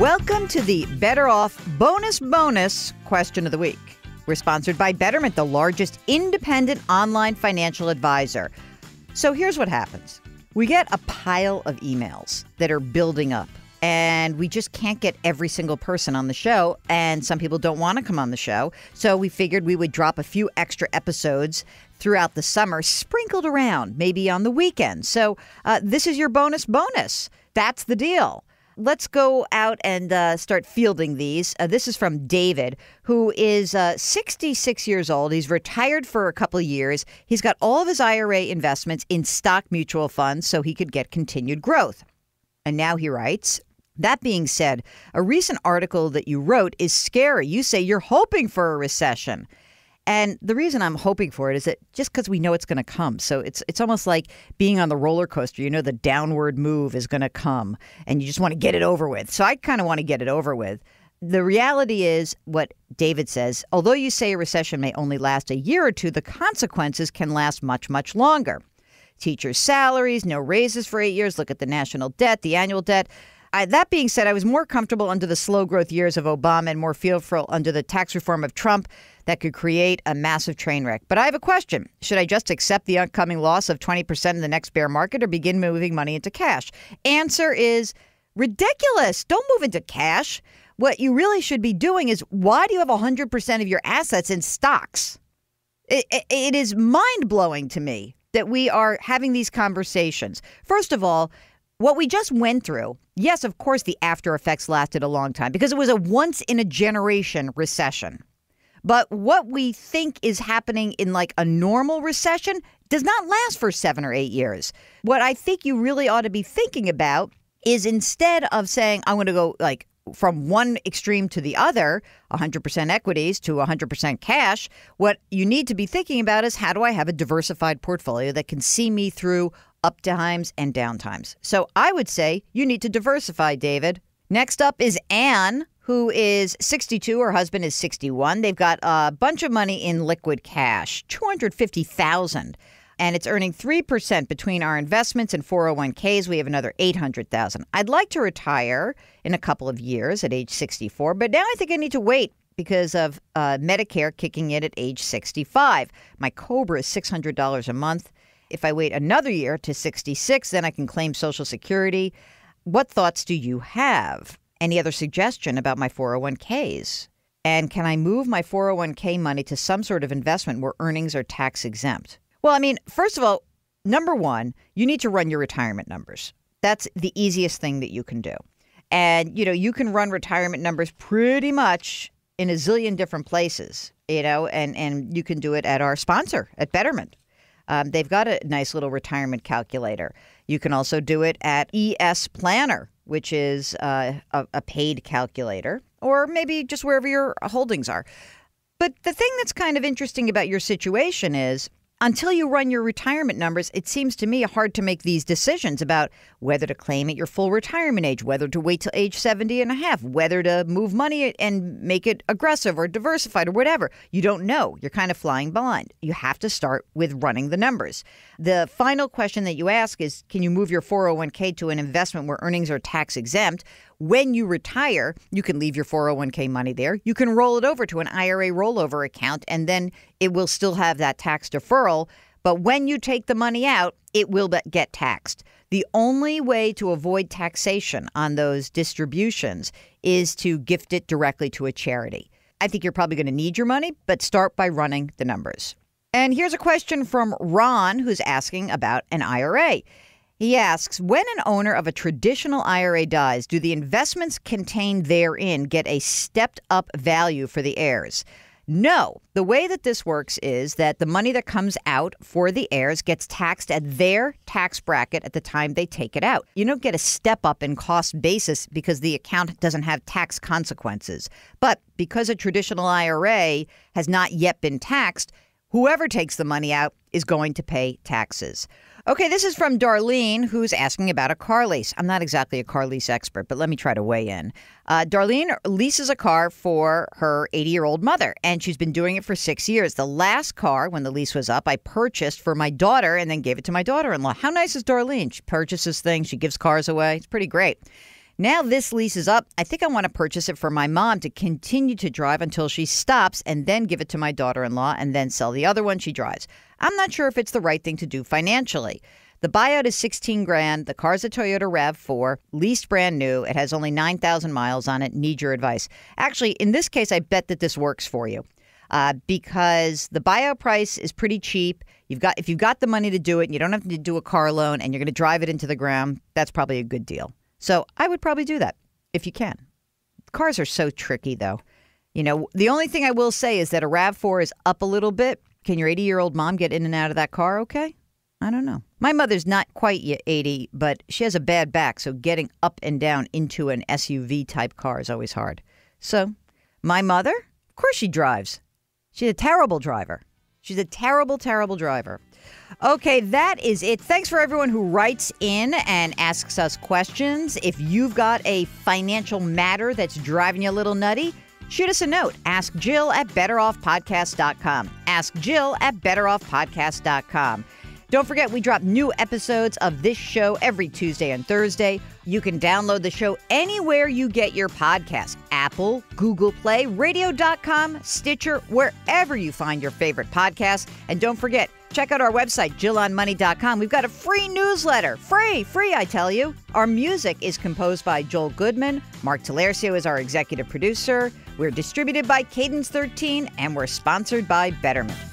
Welcome to the Better Off Bonus Bonus Question of the Week. We're sponsored by Betterment, the largest independent online financial advisor. So here's what happens we get a pile of emails that are building up, and we just can't get every single person on the show. And some people don't want to come on the show. So we figured we would drop a few extra episodes throughout the summer, sprinkled around, maybe on the weekend. So uh, this is your bonus bonus. That's the deal. Let's go out and uh, start fielding these. Uh, this is from David, who is uh, 66 years old. He's retired for a couple years. He's got all of his IRA investments in stock mutual funds so he could get continued growth. And now he writes that being said, a recent article that you wrote is scary. You say you're hoping for a recession. And the reason I'm hoping for it is that just because we know it's going to come. So it's it's almost like being on the roller coaster. You know the downward move is going to come and you just want to get it over with. So I kind of want to get it over with. The reality is what David says, although you say a recession may only last a year or two, the consequences can last much, much longer. Teachers' salaries, no raises for eight years. Look at the national debt, the annual debt. I, that being said, I was more comfortable under the slow growth years of Obama and more fearful under the tax reform of Trump that could create a massive train wreck. But I have a question. Should I just accept the upcoming loss of 20% in the next bear market or begin moving money into cash? Answer is ridiculous. Don't move into cash. What you really should be doing is why do you have 100% of your assets in stocks? it, it, it is mind blowing to me that we are having these conversations. First of all, what we just went through, yes, of course, the after effects lasted a long time because it was a once in a generation recession. But what we think is happening in like a normal recession does not last for seven or eight years. What I think you really ought to be thinking about is instead of saying, I'm going to go like from one extreme to the other, 100% equities to 100% cash, what you need to be thinking about is how do I have a diversified portfolio that can see me through up times and down times. So I would say you need to diversify, David. Next up is Anne, who is 62. Her husband is 61. They've got a bunch of money in liquid cash, 250,000 and it's earning 3% between our investments and 401ks we have another 800,000. I'd like to retire in a couple of years at age 64, but now I think I need to wait because of uh, Medicare kicking in at age 65. My Cobra is $600 a month if I wait another year to 66, then I can claim Social Security. What thoughts do you have? Any other suggestion about my 401ks? And can I move my 401k money to some sort of investment where earnings are tax exempt? Well, I mean, first of all, number one, you need to run your retirement numbers. That's the easiest thing that you can do. And, you know, you can run retirement numbers pretty much in a zillion different places, you know, and, and you can do it at our sponsor at Betterment. Um, they've got a nice little retirement calculator. You can also do it at ES Planner, which is uh, a, a paid calculator, or maybe just wherever your holdings are. But the thing that's kind of interesting about your situation is until you run your retirement numbers, it seems to me hard to make these decisions about whether to claim at your full retirement age, whether to wait till age 70 and a half, whether to move money and make it aggressive or diversified or whatever. You don't know. You're kind of flying blind. You have to start with running the numbers. The final question that you ask is can you move your 401k to an investment where earnings are tax exempt? when you retire, you can leave your 401k money there. You can roll it over to an IRA rollover account, and then it will still have that tax deferral. But when you take the money out, it will get taxed. The only way to avoid taxation on those distributions is to gift it directly to a charity. I think you're probably going to need your money, but start by running the numbers. And here's a question from Ron, who's asking about an IRA. He asks When an owner of a traditional IRA dies, do the investments contained therein get a stepped up value for the heirs? No. The way that this works is that the money that comes out for the heirs gets taxed at their tax bracket at the time they take it out. You don't get a step up in cost basis because the account doesn't have tax consequences. But because a traditional IRA has not yet been taxed, Whoever takes the money out is going to pay taxes. Okay, this is from Darlene, who's asking about a car lease. I'm not exactly a car lease expert, but let me try to weigh in. Uh, Darlene leases a car for her 80 year old mother, and she's been doing it for six years. The last car, when the lease was up, I purchased for my daughter and then gave it to my daughter in law. How nice is Darlene? She purchases things, she gives cars away. It's pretty great. Now this lease is up. I think I want to purchase it for my mom to continue to drive until she stops and then give it to my daughter in law and then sell the other one she drives. I'm not sure if it's the right thing to do financially. The buyout is 16 grand. The car's a Toyota RAV4, leased brand new. It has only 9,000 miles on it. Need your advice. Actually, in this case, I bet that this works for you. Uh, because the buyout price is pretty cheap. You've got if you've got the money to do it, and you don't have to do a car loan, and you're going to drive it into the ground. That's probably a good deal. So I would probably do that if you can. Cars are so tricky, though. You know, the only thing I will say is that a RAV4 is up a little bit. Can your 80 year old mom get in and out of that car okay? I don't know. My mother's not quite yet 80, but she has a bad back, so getting up and down into an SUV type car is always hard. So, my mother, of course she drives. She's a terrible driver. She's a terrible, terrible driver. Okay, that is it. Thanks for everyone who writes in and asks us questions. If you've got a financial matter that's driving you a little nutty, shoot us a note. Ask Jill at betteroffpodcast.com. Ask Jill at betteroffpodcast.com. Don't forget, we drop new episodes of this show every Tuesday and Thursday. You can download the show anywhere you get your podcast Apple, Google Play, radio.com, Stitcher, wherever you find your favorite podcast. And don't forget, Check out our website, JillOnMoney.com. We've got a free newsletter. Free, free, I tell you. Our music is composed by Joel Goodman. Mark Talercio is our executive producer. We're distributed by Cadence 13, and we're sponsored by Betterment.